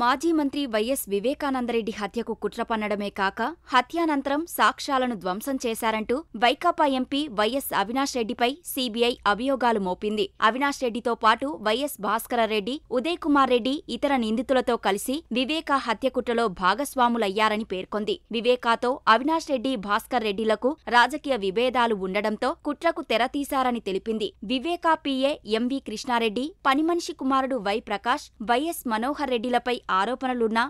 మాజీ మంత్రి వైఎస్ వివేకానందరెడ్డి హత్యకు కుట్ర కాక హత్యానంతరం సాక్ష్యాలను ధ్వంసం చేశారంటూ వైకాపా ఎంపీ వైఎస్ అవినాష్ రెడ్డిపై సీబీఐ అభియోగాలు మోపింది అవినాష్ రెడ్డితో పాటు వైఎస్ భాస్కరరెడ్డి ఉదయ్ కుమార్ రెడ్డి ఇతర నిందితులతో కలిసి వివేకా హత్య కుట్రలో భాగస్వాములయ్యారని పేర్కొంది వివేకాతో అవినాష్ రెడ్డి భాస్కర్ రెడ్డిలకు రాజకీయ విభేదాలు ఉండడంతో కుట్రకు తెరతీశారని తెలిపింది వివేకా పీఏ ఎంవి కృష్ణారెడ్డి పనిమనిషి కుమారుడు వై ప్రకాష్ వైఎస్ మనోహర్ రెడ్డిలపై తనపై ఆరోపణలున్నా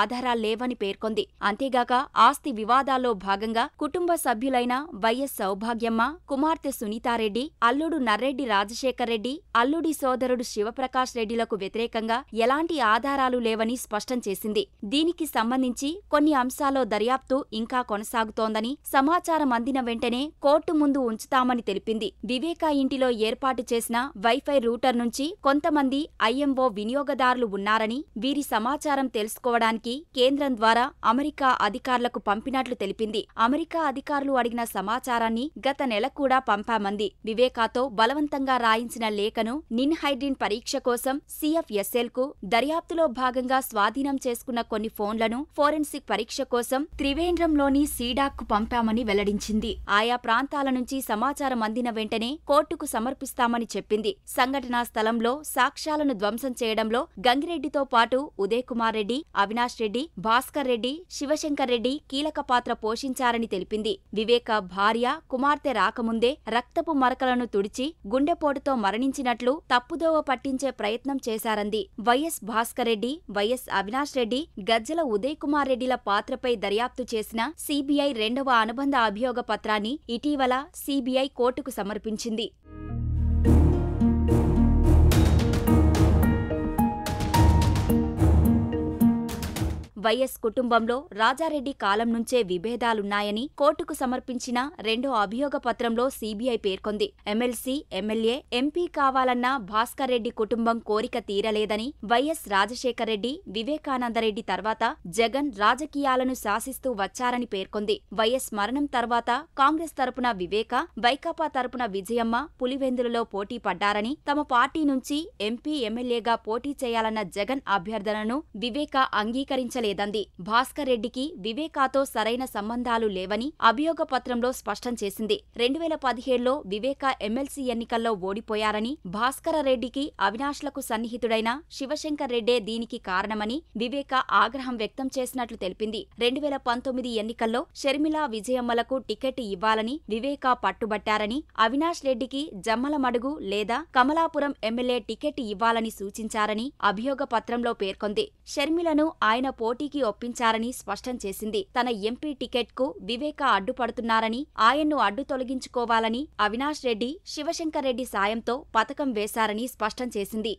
ఆధారాలు లేవని పేర్కొంది అంతేగాక ఆస్తి వివాదాల్లో భాగంగా కుటుంబ సభ్యులైన వైఎస్ సౌభాగ్యమ్మ కుమార్తె సునీతారెడ్డి అల్లుడు నర్రెడ్డి రాజశేఖర్ రెడ్డి అల్లుడి సోదరుడు శివప్రకాష్ రెడ్డిలకు వ్యతిరేకంగా ఎలాంటి ఆధారాలు లేవని స్పష్టం చేసింది దీనికి సంబంధించి కొన్ని అంశాల్లో దర్యాప్తు ఇంకా కొనసాగుతోందని సమాచారం అందిన వెంటనే కోర్టు ముందు ఉంచుతామని తెలిపింది వివేకా ఇంటిలో ఏర్పాటు చేసిన వైఫై రూటర్ నుంచి కొంతమంది ఐఎంఓ వినియోగదారులు ఉన్నారు ఉన్నారని వీరి సమాచారం తెలుసుకోవడానికి కేంద్రం ద్వారా అమెరికా అధికారులకు పంపినట్లు తెలిపింది అమెరికా అధికారులు అడిగిన సమాచారాన్ని గత నెల కూడా పంపామంది వివేకాతో బలవంతంగా రాయించిన లేఖను నిన్హైడ్రిన్ పరీక్ష కోసం కు దర్యాప్తులో భాగంగా స్వాధీనం చేసుకున్న కొన్ని ఫోన్లను ఫోరెన్సిక్ పరీక్ష కోసం త్రివేంద్రంలోని సీడాక్ కు పంపామని వెల్లడించింది ఆయా ప్రాంతాల నుంచి సమాచారం అందిన వెంటనే కోర్టుకు సమర్పిస్తామని చెప్పింది సంఘటనా స్థలంలో సాక్ష్యాలను ధ్వంసం చేయడంలో గంగిరెడ్డి రెడ్డితో పాటు ఉదయ్ కుమార్ రెడ్డి అవినాష్ రెడ్డి భాస్కర్ రెడ్డి శివశంకర్ రెడ్డి కీలక పాత్ర పోషించారని తెలిపింది వివేక భార్య కుమార్తె రాకముందే రక్తపు మరకలను తుడిచి గుండెపోటుతో మరణించినట్లు తప్పుదోవ పట్టించే ప్రయత్నం చేశారంది వైఎస్ భాస్కర్ రెడ్డి వైఎస్ అవినాష్ రెడ్డి గజ్జల ఉదయ్ కుమార్ రెడ్డిల పాత్రపై దర్యాప్తు చేసిన సిబిఐ రెండవ అనుబంధ అభియోగ పత్రాన్ని ఇటీవల సిబిఐ కోర్టుకు సమర్పించింది వైఎస్ కుటుంబంలో రాజారెడ్డి కాలం నుంచే విభేదాలున్నాయని కోర్టుకు సమర్పించిన రెండో అభియోగ పత్రంలో సీబీఐ పేర్కొంది ఎమ్మెల్సీ ఎమ్మెల్యే ఎంపీ కావాలన్న భాస్కర్ రెడ్డి కుటుంబం కోరిక తీరలేదని వైఎస్ రాజశేఖర్ రెడ్డి వివేకానందరెడ్డి తర్వాత జగన్ రాజకీయాలను శాసిస్తూ వచ్చారని పేర్కొంది వైఎస్ మరణం తర్వాత కాంగ్రెస్ తరపున వివేక వైకాపా తరపున విజయమ్మ పులివెందులలో పోటీ పడ్డారని తమ పార్టీ నుంచి ఎంపీ ఎమ్మెల్యేగా పోటీ చేయాలన్న జగన్ అభ్యర్థనను వివేక అంగీకరించలేదు లేదంది భాస్కర్ రెడ్డికి వివేకాతో సరైన సంబంధాలు లేవని అభియోగ పత్రంలో స్పష్టం చేసింది రెండు వేల పదిహేడులో వివేక ఎమ్మెల్సీ ఎన్నికల్లో ఓడిపోయారని భాస్కర రెడ్డికి అవినాష్లకు సన్నిహితుడైన శివశంకర్ రెడ్డే దీనికి కారణమని వివేక ఆగ్రహం వ్యక్తం చేసినట్లు తెలిపింది రెండు వేల పంతొమ్మిది ఎన్నికల్లో షర్మిలా విజయమ్మలకు టికెట్ ఇవ్వాలని వివేక పట్టుబట్టారని అవినాష్ రెడ్డికి జమ్మలమడుగు లేదా కమలాపురం ఎమ్మెల్యే టికెట్ ఇవ్వాలని సూచించారని అభియోగ పత్రంలో పేర్కొంది షర్మిలను ఆయన పోటీ పోటీకి ఒప్పించారని స్పష్టం చేసింది తన ఎంపీ టికెట్కు వివేక అడ్డుపడుతున్నారని ఆయన్ను అడ్డు తొలగించుకోవాలని అవినాష్ రెడ్డి శివశంకర్ రెడ్డి సాయంతో పథకం వేశారని స్పష్టం చేసింది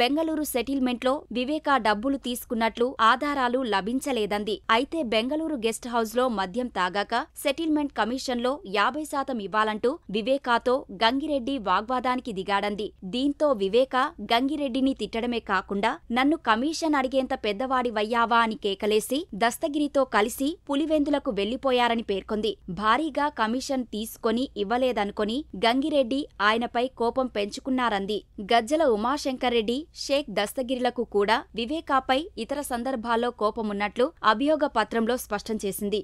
బెంగళూరు సెటిల్మెంట్లో వివేకా డబ్బులు తీసుకున్నట్లు ఆధారాలు లభించలేదంది అయితే బెంగళూరు గెస్ట్ హౌస్లో మద్యం తాగాక సెటిల్మెంట్ కమిషన్లో యాభై శాతం ఇవ్వాలంటూ వివేకాతో గంగిరెడ్డి వాగ్వాదానికి దిగాడంది దీంతో వివేక గంగిరెడ్డిని తిట్టడమే కాకుండా నన్ను కమిషన్ అడిగేంత పెద్దవాడివయ్యావా అని కేకలేసి దస్తగిరితో కలిసి పులివెందులకు వెళ్లిపోయారని పేర్కొంది భారీగా కమిషన్ తీసుకొని ఇవ్వలేదనుకొని గంగిరెడ్డి ఆయనపై కోపం పెంచుకున్నారంది గజ్జల ఉమాశంకర్రెడ్డి షేక్ దస్తగిరిలకు కూడా వివేకాపై ఇతర సందర్భాల్లో కోపమున్నట్లు అభియోగ పత్రంలో స్పష్టం చేసింది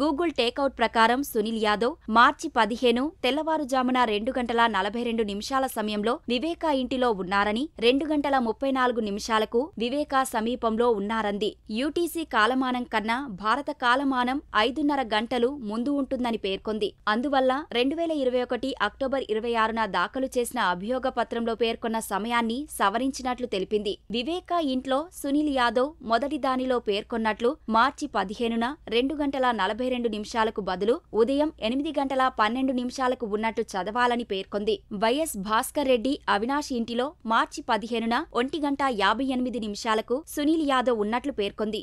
గూగుల్ టేకౌట్ ప్రకారం సునీల్ యాదవ్ మార్చి పదిహేను తెల్లవారుజామున రెండు గంటల నలభై రెండు నిమిషాల సమయంలో వివేకా ఇంటిలో ఉన్నారని రెండు గంటల ముప్పై నాలుగు నిమిషాలకు వివేకా సమీపంలో ఉన్నారంది యూటీసీ కాలమానం కన్నా భారత కాలమానం ఐదున్నర గంటలు ముందు ఉంటుందని పేర్కొంది అందువల్ల రెండు వేల ఇరవై ఒకటి అక్టోబర్ ఇరవై ఆరున దాఖలు చేసిన అభియోగ పత్రంలో పేర్కొన్న సమయాన్ని సవరించినట్లు తెలిపింది వివేకా ఇంట్లో సునీల్ యాదవ్ మొదటి దానిలో పేర్కొన్నట్లు మార్చి పదిహేనున రెండు గంటల నలభై రెండు నిమిషాలకు బదులు ఉదయం ఎనిమిది గంటల పన్నెండు నిమిషాలకు ఉన్నట్టు చదవాలని పేర్కొంది వైఎస్ భాస్కర్ రెడ్డి అవినాష్ ఇంటిలో మార్చి పదిహేనున ఒంటి గంట యాభై ఎనిమిది నిమిషాలకు సునీల్ యాదవ్ ఉన్నట్లు పేర్కొంది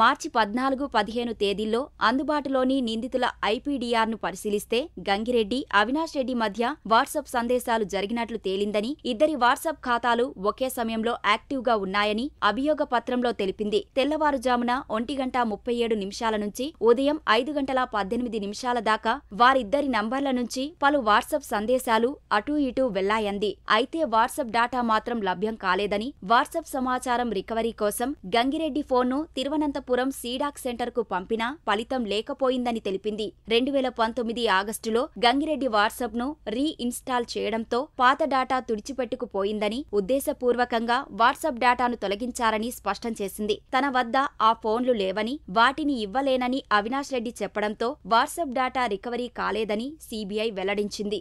మార్చి పద్నాలుగు పదిహేను తేదీల్లో అందుబాటులోని నిందితుల ఐపీడీఆర్ను పరిశీలిస్తే గంగిరెడ్డి అవినాష్ రెడ్డి మధ్య వాట్సాప్ సందేశాలు జరిగినట్లు తేలిందని ఇద్దరి వాట్సాప్ ఖాతాలు ఒకే సమయంలో యాక్టివ్గా ఉన్నాయని అభియోగ పత్రంలో తెలిపింది తెల్లవారుజామున ఒంటి గంట ముప్పై ఏడు నిమిషాల నుంచి ఉదయం ఐదు గంటల పద్దెనిమిది నిమిషాల దాకా వారిద్దరి నంబర్ల నుంచి పలు వాట్సాప్ సందేశాలు అటూ ఇటూ వెళ్లాయంది అయితే వాట్సాప్ డాటా మాత్రం లభ్యం కాలేదని వాట్సాప్ సమాచారం రికవరీ కోసం గంగిరెడ్డి ఫోన్ను తిరువనంతపురం అనంతపురం సీడాక్ సెంటర్కు పంపినా ఫలితం లేకపోయిందని తెలిపింది రెండు వేల పంతొమ్మిది ఆగస్టులో గంగిరెడ్డి వాట్సాప్ను రీఇన్స్టాల్ చేయడంతో పాత డాటా తుడిచిపెట్టుకుపోయిందని ఉద్దేశపూర్వకంగా వాట్సాప్ డేటాను తొలగించారని స్పష్టం చేసింది తన వద్ద ఆ ఫోన్లు లేవని వాటిని ఇవ్వలేనని అవినాష్ రెడ్డి చెప్పడంతో వాట్సాప్ డేటా రికవరీ కాలేదని సీబీఐ వెల్లడించింది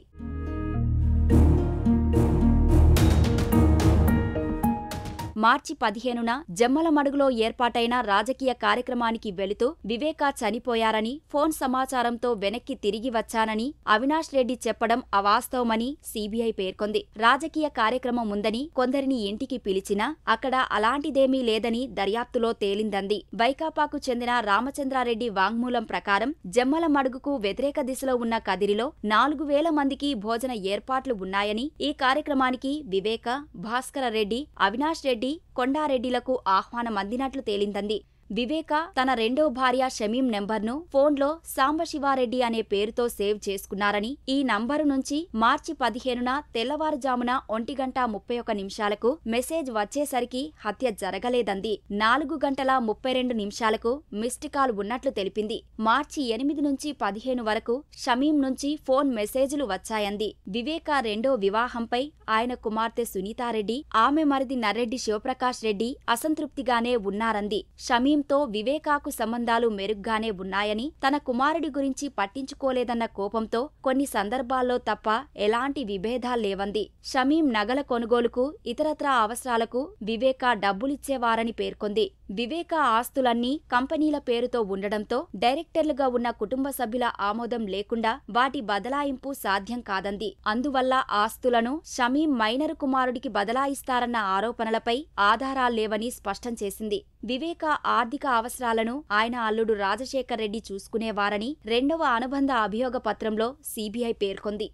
మార్చి పదిహేనున జమ్మల మడుగులో ఏర్పాటైన రాజకీయ కార్యక్రమానికి వెళుతూ వివేకా చనిపోయారని ఫోన్ సమాచారంతో వెనక్కి తిరిగి వచ్చానని అవినాష్ రెడ్డి చెప్పడం అవాస్తవమని సీబీఐ పేర్కొంది రాజకీయ కార్యక్రమం ఉందని కొందరిని ఇంటికి పిలిచినా అక్కడ అలాంటిదేమీ లేదని దర్యాప్తులో తేలిందంది వైకాపాకు చెందిన రామచంద్రారెడ్డి వాంగ్మూలం ప్రకారం జమ్మల మడుగుకు వ్యతిరేక దిశలో ఉన్న కదిరిలో నాలుగు వేల మందికి భోజన ఏర్పాట్లు ఉన్నాయని ఈ కార్యక్రమానికి వివేక భాస్కర రెడ్డి అవినాష్ రెడ్డి కొండారెడ్డిలకు ఆహ్వానం అందినట్లు తేలిందంది వివేక తన రెండో భార్య షమీం నెంబర్ను ఫోన్లో సాంబశివారెడ్డి అనే పేరుతో సేవ్ చేసుకున్నారని ఈ నంబరు నుంచి మార్చి పదిహేనున తెల్లవారుజామున ఒంటి గంట ముప్పై ఒక నిమిషాలకు మెసేజ్ వచ్చేసరికి హత్య జరగలేదంది నాలుగు గంటల ముప్పై రెండు నిమిషాలకు మిస్డ్ కాల్ ఉన్నట్లు తెలిపింది మార్చి ఎనిమిది నుంచి పదిహేను వరకు షమీం నుంచి ఫోన్ మెసేజ్లు వచ్చాయంది వివేక రెండో వివాహంపై ఆయన కుమార్తె సునీతారెడ్డి ఆమె మరిది నర్రెడ్డి శివప్రకాష్ రెడ్డి అసంతృప్తిగానే ఉన్నారంది షమీం నయీంతో వివేకాకు సంబంధాలు మెరుగ్గానే ఉన్నాయని తన కుమారుడి గురించి పట్టించుకోలేదన్న కోపంతో కొన్ని సందర్భాల్లో తప్ప ఎలాంటి విభేదాలేవంది షమీం నగల కొనుగోలుకు ఇతరత్రా అవసరాలకు వివేక డబ్బులిచ్చేవారని పేర్కొంది వివేక ఆస్తులన్నీ కంపెనీల పేరుతో ఉండడంతో డైరెక్టర్లుగా ఉన్న కుటుంబ సభ్యుల ఆమోదం లేకుండా వాటి బదలాయింపు సాధ్యం కాదంది అందువల్ల ఆస్తులను షమీం మైనర్ కుమారుడికి బదలాయిస్తారన్న ఆరోపణలపై లేవని స్పష్టం చేసింది వివేక ఆర్థిక అవసరాలను ఆయన అల్లుడు రాజశేఖర్ రెడ్డి చూసుకునేవారని రెండవ అనుబంధ అభియోగ పత్రంలో సీబీఐ పేర్కొంది